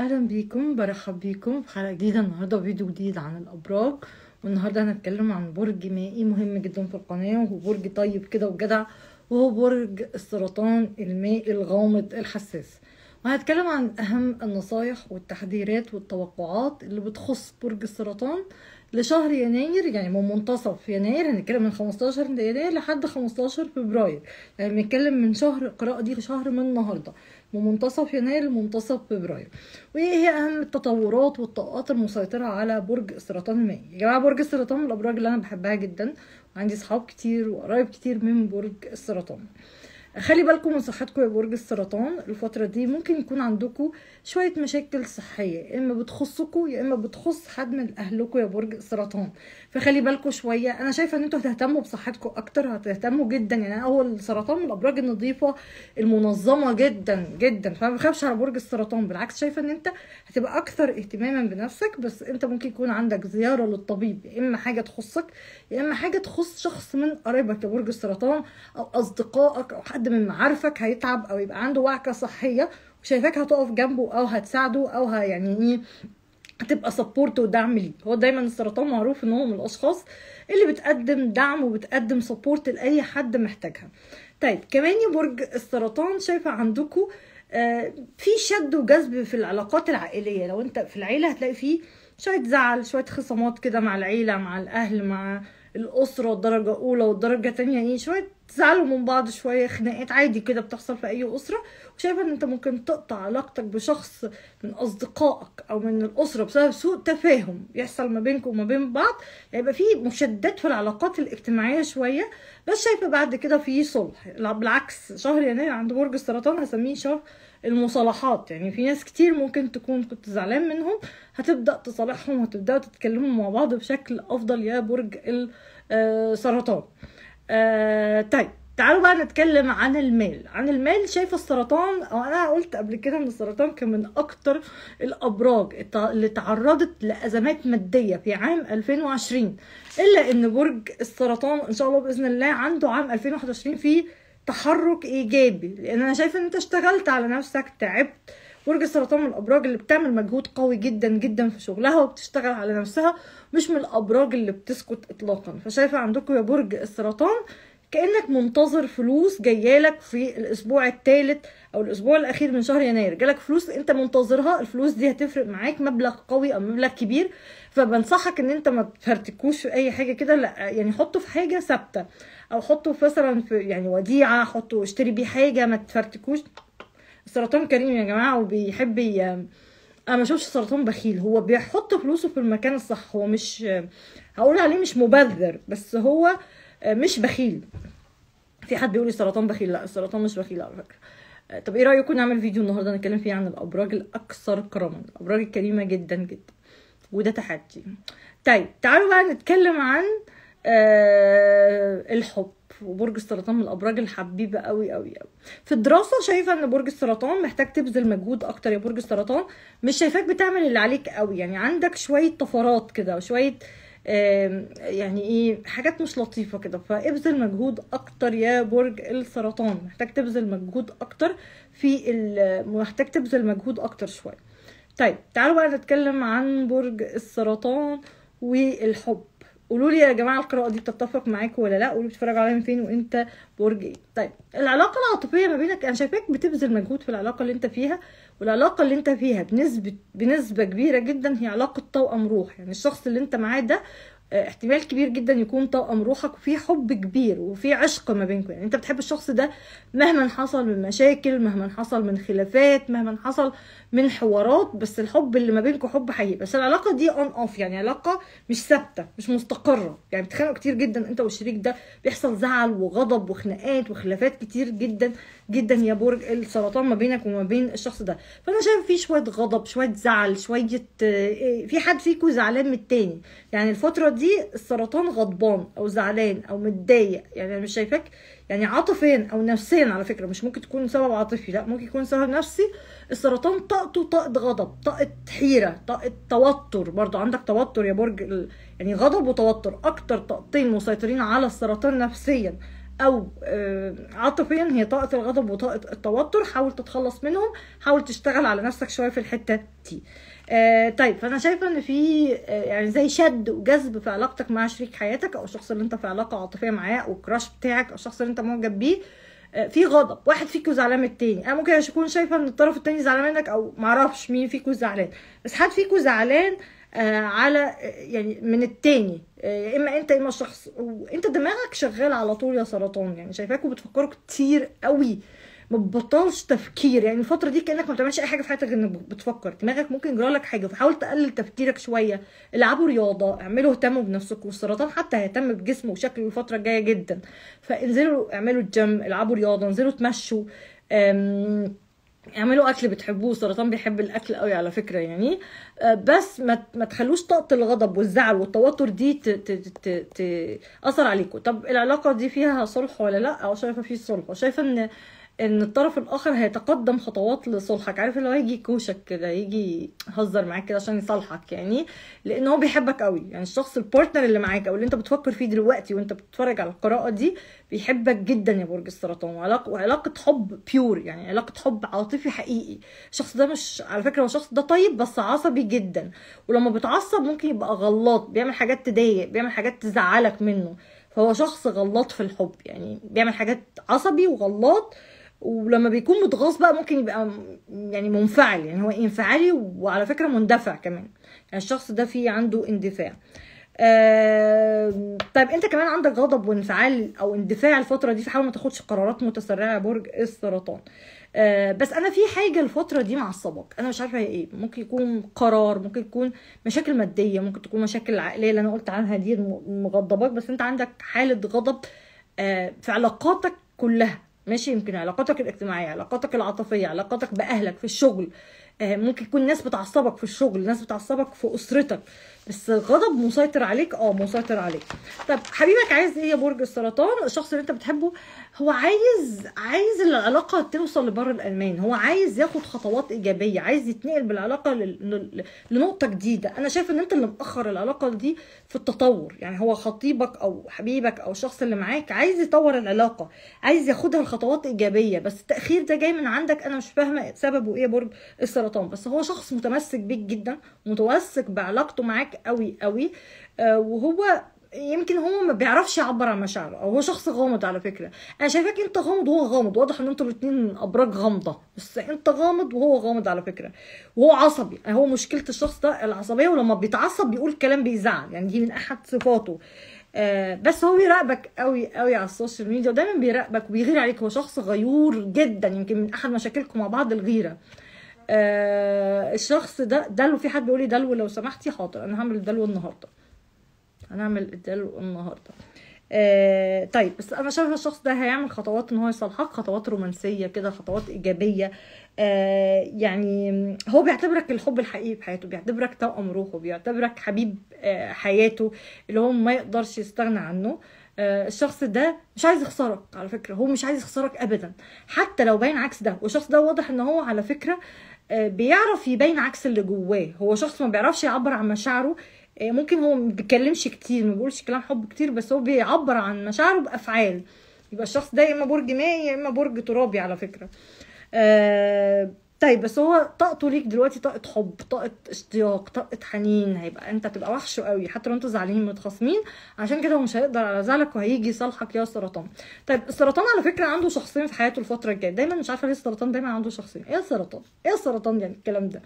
اهلا بيكم برحب بيكم في حلقه جديده النهارده فيديو جديد عن الابراج والنهارده هنتكلم عن برج مائي مهم جدا في القناه وهو برج طيب كده وجدع وهو برج السرطان المائي الغامض الحساس وهنتكلم عن اهم النصايح والتحذيرات والتوقعات اللي بتخص برج السرطان لشهر يناير يعني من منتصف يناير هنتكلم من 15 يناير لحد 15 فبراير يعني بنتكلم من شهر القراءة دي لشهر من النهاردة من منتصف يناير لمنتصف فبراير وايه هي اهم التطورات والطاقات المسيطرة على برج السرطان المائي يا جماعة برج السرطان من الابراج اللي انا بحبها جدا عندي صحاب كتير وقرايب كتير من برج السرطان خلي بالكم من صحتكم يا برج السرطان الفتره دي ممكن يكون عندكم شويه مشاكل صحيه يا اما بتخصكم يا اما بتخص حد من اهلكم يا برج السرطان فخلي بالكم شويه انا شايفه ان انتوا هتهتموا بصحتكم اكتر هتهتموا جدا يعني هو السرطان من الابراج النظيفه المنظمه جدا جدا فما بخافش على برج السرطان بالعكس شايفه ان انت هتبقى اكثر اهتماما بنفسك بس انت ممكن يكون عندك زياره للطبيب يا اما حاجه تخصك يا اما حاجه تخص شخص من قرايبك يا برج السرطان او اصدقائك او حد حد من معارفك هيتعب او يبقى عنده وعكه صحيه وشايفاك هتقف جنبه او هتساعده او ه يعني ايه هتبقى سبورت ودعم ليه هو دايما السرطان معروف ان هو من الاشخاص اللي بتقدم دعم وبتقدم سبورت لاي حد محتاجها طيب كمان يا برج السرطان شايفه عندكم آه، في شد وجذب في العلاقات العائليه لو انت في العيله هتلاقي فيه شويه زعل شويه خصامات كده مع العيله مع الاهل مع الاسره والدرجه اولى والدرجه تانية يعني شويه تزعلوا من بعض شويه خناقات عادي كده بتحصل في اي اسره وشايفه ان انت ممكن تقطع علاقتك بشخص من اصدقائك او من الاسره بسبب سوء تفاهم يحصل ما بينك وما بين بعض هيبقى في مشدات في العلاقات الاجتماعيه شويه بس شايفه بعد كده في صلح بالعكس شهر يناير عند برج السرطان هسميه شهر المصالحات يعني في ناس كتير ممكن تكون كنت زعلان منهم هتبدا تصالحهم وهتبداوا تتكلموا مع بعض بشكل افضل يا برج السرطان آه،, آه طيب تعالوا بقى نتكلم عن المال عن المال شايفه السرطان او انا قلت قبل كده ان السرطان كان من اكتر الابراج اللي تعرضت لازمات ماديه في عام 2020 الا ان برج السرطان ان شاء الله باذن الله عنده عام 2021 فيه تحرك ايجابي لان انا شايفه ان انت اشتغلت على نفسك تعبت برج السرطان من الابراج اللي بتعمل مجهود قوي جدا جدا في شغلها وبتشتغل على نفسها مش من الابراج اللي بتسكت اطلاقا فشايفه عندكم يا برج السرطان كانك منتظر فلوس جايالك في الاسبوع الثالث او الاسبوع الاخير من شهر يناير جالك فلوس انت منتظرها الفلوس دي هتفرق معاك مبلغ قوي او مبلغ كبير فبنصحك ان انت ما تفرتكوش في اي حاجه كده لا يعني حطه في حاجه ثابته او حطه مثلا في يعني وديعه حطه اشتري بيه حاجه ما تفرتكوش السرطان كريم يا جماعه وبيحب ي... انا ما بشوفش السرطان بخيل هو بيحط فلوسه في المكان الصح هو مش هقول عليه مش مبذر بس هو مش بخيل في حد بيقول السرطان بخيل لا السرطان مش بخيل على فكره طب ايه رايكم نعمل فيديو النهارده نتكلم فيه عن الابراج الاكثر كرما الابراج الكريمه جدا جدا وده تحدي طيب تعالوا بقى نتكلم عن آه آه الحب وبرج السرطان من الابراج الحبيبه قوي قوي قوي في الدراسه شايفه ان برج السرطان محتاج تبذل مجهود اكتر يا برج السرطان مش شايفاك بتعمل اللي عليك قوي يعني عندك شويه طفرات كده وشويه آه يعني ايه حاجات مش لطيفه كده فابذل مجهود اكتر يا برج السرطان محتاج تبذل مجهود اكتر في محتاج تبذل مجهود اكتر شويه طيب تعالوا بقى نتكلم عن برج السرطان والحب قولوا لي يا جماعه القراءه دي بتتفق معاكم ولا لا قولوا بتتفرج عليها من فين وانت برج ايه طيب العلاقه العاطفيه ما بينك انا شايفاك بتبذل مجهود في العلاقه اللي انت فيها والعلاقه اللي انت فيها بنسبه بنسبه كبيره جدا هي علاقه توأم روح يعني الشخص اللي انت معاه ده احتمال كبير جدا يكون طاقم روحك وفي حب كبير وفي عشق ما بينكم يعني انت بتحب الشخص ده مهما حصل من مشاكل مهما حصل من خلافات مهما حصل من حوارات بس الحب اللي ما بينكم حب حقيقي بس العلاقه دي اون اوف يعني علاقه مش ثابته مش مستقره يعني بتخانقوا كتير جدا انت والشريك ده بيحصل زعل وغضب وخناقات وخلافات كتير جدا جدا يا برج السرطان ما بينك وما بين الشخص ده فانا شايف في شويه غضب شويه زعل شويه في حد فيكم زعلان من التاني يعني الفتره دي السرطان غضبان او زعلان او متضايق يعني انا مش شايفاك يعني عاطفيا او نفسيا على فكره مش ممكن تكون سبب عاطفي لا ممكن يكون سبب نفسي السرطان طاقته طاقه غضب طاقه حيره طاقه توتر برضو عندك توتر يا برج يعني غضب وتوتر اكتر طاقتين مسيطرين على السرطان نفسيا او آه، عاطفيا هي طاقه الغضب وطاقه التوتر حاول تتخلص منهم حاول تشتغل على نفسك شويه في الحته دي آه طيب فانا شايفه ان في آه يعني زي شد وجذب في علاقتك مع شريك حياتك او الشخص اللي انت في علاقه عاطفيه معاه او الكراش بتاعك او الشخص اللي انت معجب بيه في غضب واحد فيكم زعلان من التاني انا ممكن اكون شايفه ان الطرف التاني زعلان منك او معرفش مين فيكم زعلان بس حد فيكم زعلان آه، على آه، يعني من التاني يا آه، اما انت يا اما الشخص وانت دماغك شغال على طول يا سرطان يعني شايفاكم بتفكروا كتير قوي ما بطلش تفكير يعني الفتره دي كانك ما بتعملش اي حاجه في حياتك غير انك بتفكر دماغك ممكن يجرى لك حاجه فحاول تقلل تفكيرك شويه العبوا رياضه اعملوا اهتموا بنفسكم والسرطان حتى هيهتم بجسمه وشكله الفتره الجايه جدا فانزلوا اعملوا الجيم العبوا رياضه انزلوا اتمشوا اعملوا اكل بتحبوه السرطان بيحب الاكل قوي على فكره يعني آه، بس ما ما تخلوش طاقه الغضب والزعل والتوتر دي تاثر عليكم طب العلاقه دي فيها صلح ولا لا او شايفه في صلح شايفه ان ان الطرف الاخر هيتقدم خطوات لصلحك عارف اللي هو يجي كوشك كده يجي يهزر معاك كده عشان يصالحك يعني لان هو بيحبك قوي يعني الشخص البارتنر اللي معاك او اللي انت بتفكر فيه دلوقتي وانت بتتفرج على القراءه دي بيحبك جدا يا برج السرطان وعلاقه وعلاقه حب بيور يعني علاقه حب عاطفي حقيقي الشخص ده مش على فكره هو الشخص ده طيب بس عصبي جدا ولما بتعصب ممكن يبقى غلط بيعمل حاجات تضايق بيعمل حاجات تزعلك منه فهو شخص غلط في الحب يعني بيعمل حاجات عصبي وغلط ولما بيكون متغاظ بقى ممكن يبقى يعني منفعل يعني هو انفعالي وعلى فكره مندفع كمان يعني الشخص ده فيه عنده اندفاع آه طيب انت كمان عندك غضب وانفعال او اندفاع الفتره دي فحاول ما تاخدش قرارات متسرعه برج السرطان آه بس انا في حاجه الفتره دي معصبك انا مش عارفه هي ايه ممكن يكون قرار ممكن يكون مشاكل ماديه ممكن تكون مشاكل عائليه اللي انا قلت عنها دي مغضباك بس انت عندك حاله غضب آه في علاقاتك كلها ماشي يمكن علاقاتك الاجتماعيه علاقاتك العاطفيه علاقاتك باهلك في الشغل آه، ممكن يكون ناس بتعصبك في الشغل ناس بتعصبك في اسرتك بس الغضب مسيطر عليك اه مسيطر عليك طب حبيبك عايز ايه يا برج السرطان الشخص اللي انت بتحبه هو عايز عايز العلاقه توصل لبر الامان هو عايز ياخد خطوات ايجابيه عايز يتنقل بالعلاقه لنقطه جديده انا شايف ان انت اللي مأخر العلاقه دي في التطور يعني هو خطيبك او حبيبك او الشخص اللي معاك عايز يطور العلاقه عايز ياخدها لخطوات ايجابيه بس التاخير ده جاي من عندك انا مش فاهمه سببه ايه يا برج السرطان بس هو شخص متمسك بيك جدا متمسك بعلاقته معاك قوي قوي آه، وهو يمكن هو ما بيعرفش يعبر عن مشاعره هو شخص غامض على فكره انا شايفاك انت غامض وهو غامض واضح ان انتوا الاثنين ابراج غامضه بس انت غامض وهو غامض على فكره وهو عصبي يعني هو مشكله الشخص ده العصبيه ولما بيتعصب بيقول كلام بيزعل يعني دي من احد صفاته آه بس هو بيراقبك قوي قوي على السوشيال ميديا ودايما بيراقبك وبيغير عليك هو شخص غيور جدا يمكن من احد مشاكلكم مع بعض الغيره آه آه الشخص ده دلو في حد بيقول لي دلو لو سمحتي حاضر انا هعمل الدلو النهارده هنعمل الدلو النهارده آه طيب بس انا شايفه الشخص ده هيعمل خطوات ان هو يصلحك خطوات رومانسيه كده خطوات ايجابيه آه يعني هو بيعتبرك الحب الحقيقي في حياته بيعتبرك توأم روحه بيعتبرك حبيب آه حياته اللي هو ما يقدرش يستغنى عنه آه، الشخص ده مش عايز يخسرك على فكره هو مش عايز يخسرك ابدا حتى لو باين عكس ده والشخص ده واضح ان هو على فكره آه آه، بيعرف يبين عكس اللي جواه هو شخص ما بيعرفش يعبر عن مشاعره آه، ممكن هو ما بيتكلمش كتير ما بيقولش كلام حب كتير بس هو بيعبر عن مشاعره بافعال يبقى الشخص ده يا اما برج مائي يا اما برج ترابي على فكره آه طيب بس هو طاقته ليك دلوقتي طاقه حب طاقه اشتياق طاقه حنين هيبقى انت تبقى وحش قوي حتى لو انتوا زعلانين متخاصمين عشان كده هو مش هيقدر على زعلك وهيجي يصالحك يا سرطان طيب السرطان على فكره عنده شخصين في حياته الفتره الجايه دايما مش عارفه ليه السرطان دايما عنده شخصين ايه السرطان ايه السرطان يعني الكلام ده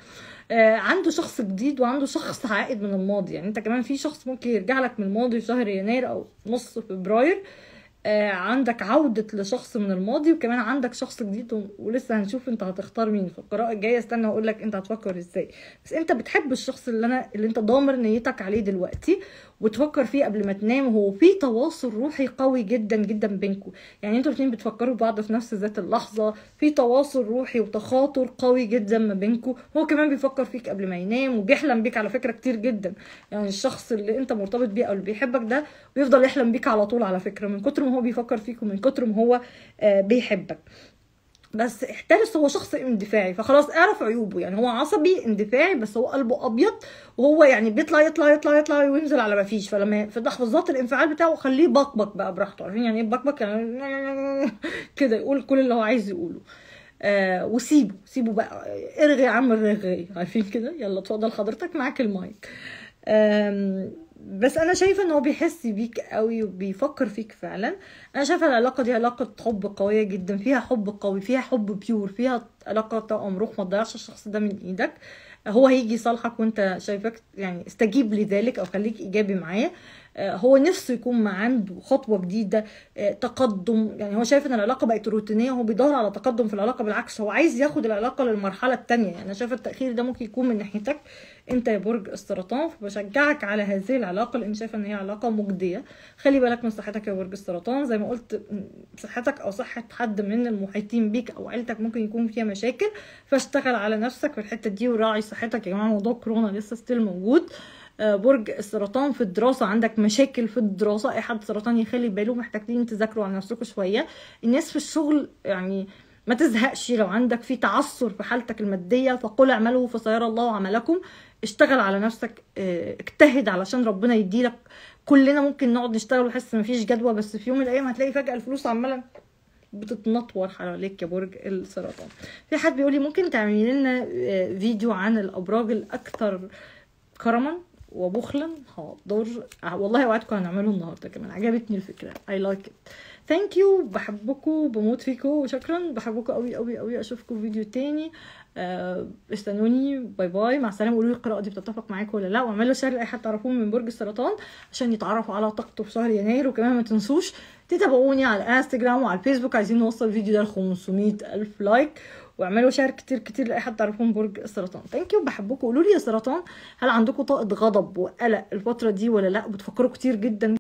آه عنده شخص جديد وعنده شخص عائد من الماضي يعني انت كمان في شخص ممكن يرجع لك من الماضي في شهر يناير او نص فبراير آه آه، عندك عودة لشخص من الماضي وكمان عندك شخص جديد ولسه هنشوف انت هتختار مين في القراءة الجاية استنى هقول لك انت هتفكر ازاي بس انت بتحب الشخص اللي انا اللي انت ضامر نيتك عليه دلوقتي وتفكر فيه قبل ما تنام هو في تواصل روحي قوي جدا جدا بينكم يعني انتوا الاثنين بتفكروا بعض في نفس ذات اللحظه في تواصل روحي وتخاطر قوي جدا ما بينكم هو كمان بيفكر فيك قبل ما ينام وبيحلم بيك على فكره كتير جدا يعني الشخص اللي انت مرتبط بيه او اللي بيحبك ده بيفضل يحلم بيك على طول على فكره من كتر ما هو بيفكر فيك ومن كتر ما هو آه، بيحبك بس احترس هو شخص اندفاعي فخلاص اعرف عيوبه يعني هو عصبي اندفاعي بس هو قلبه ابيض وهو يعني بيطلع يطلع يطلع يطلع وينزل على ما فيش فلما في تحفظات الانفعال بتاعه خليه بكبك بقى براحته عارفين يعني ايه بكبك يعني كده يقول كل اللي هو عايز يقوله آه وسيبه سيبه بقى ارغي يا عم الرغي عارفين كده يلا اتفضل حضرتك معاك المايك بس انا شايفه ان هو بيحس بيك قوي وبيفكر فيك فعلا انا شايفه العلاقه دي علاقه حب قويه جدا فيها حب قوي فيها حب بيور فيها علاقه طاقم روح ما تضيعش الشخص ده من ايدك هو هيجي يصالحك وانت شايفك يعني استجيب لذلك او خليك ايجابي معاه آه، هو نفسه يكون ما عنده خطوه جديده آه، تقدم يعني هو شايف ان العلاقه بقت روتينيه وهو بيدور على تقدم في العلاقه بالعكس هو عايز ياخد العلاقه للمرحله الثانيه يعني انا شايفه التاخير ده ممكن يكون من ناحيتك انت يا برج السرطان فبشجعك على هذه العلاقه لان شايفه ان هي علاقه مجديه خلي بالك من صحتك يا برج السرطان زي ما قلت صحتك او صحه حد من المحيطين بيك او عيلتك ممكن يكون فيها مشاكل فاشتغل على نفسك في الحته دي وراعي صحتك يا جماعه موضوع كورونا لسه ستيل موجود آه آه، برج السرطان في الدراسه عندك مشاكل في الدراسه اي حد سرطان يخلي باله محتاجين تذاكروا على نفسكم شويه الناس في الشغل يعني ما تزهقش لو عندك في تعثر في حالتك الماديه فقل اعملوا فسيرى الله عملكم اشتغل على نفسك آه، اجتهد علشان ربنا يديلك كلنا ممكن نقعد نشتغل ونحس مفيش جدوى بس في يوم من الايام هتلاقي فجاه الفلوس عماله بتتنطور حواليك يا برج السرطان في حد بيقولي ممكن تعملي لنا آه، فيديو عن الابراج الاكثر كرما وبخلا هقدر والله اوعدكم هنعمله النهارده كمان عجبتني الفكره اي لايك ات ثانك يو بحبكم بموت فيكم وشكرا بحبكم قوي قوي قوي اشوفكم في فيديو تاني أه استنوني باي باي مع السلامه قولوا لي القراءه دي بتتفق معاكم ولا لا واعملوا شير لاي حد تعرفوه من برج السرطان عشان يتعرفوا على طاقته في شهر يناير وكمان ما تنسوش تتابعوني على الانستجرام وعلى الفيسبوك عايزين نوصل الفيديو ده ل 500 الف لايك واعملوا شير كتير كتير لاي حد تعرفهم برج السرطان ثانك يو بحبكم قولوا لي يا سرطان هل عندكم طاقه غضب وقلق الفتره دي ولا لا بتفكروا كتير جدا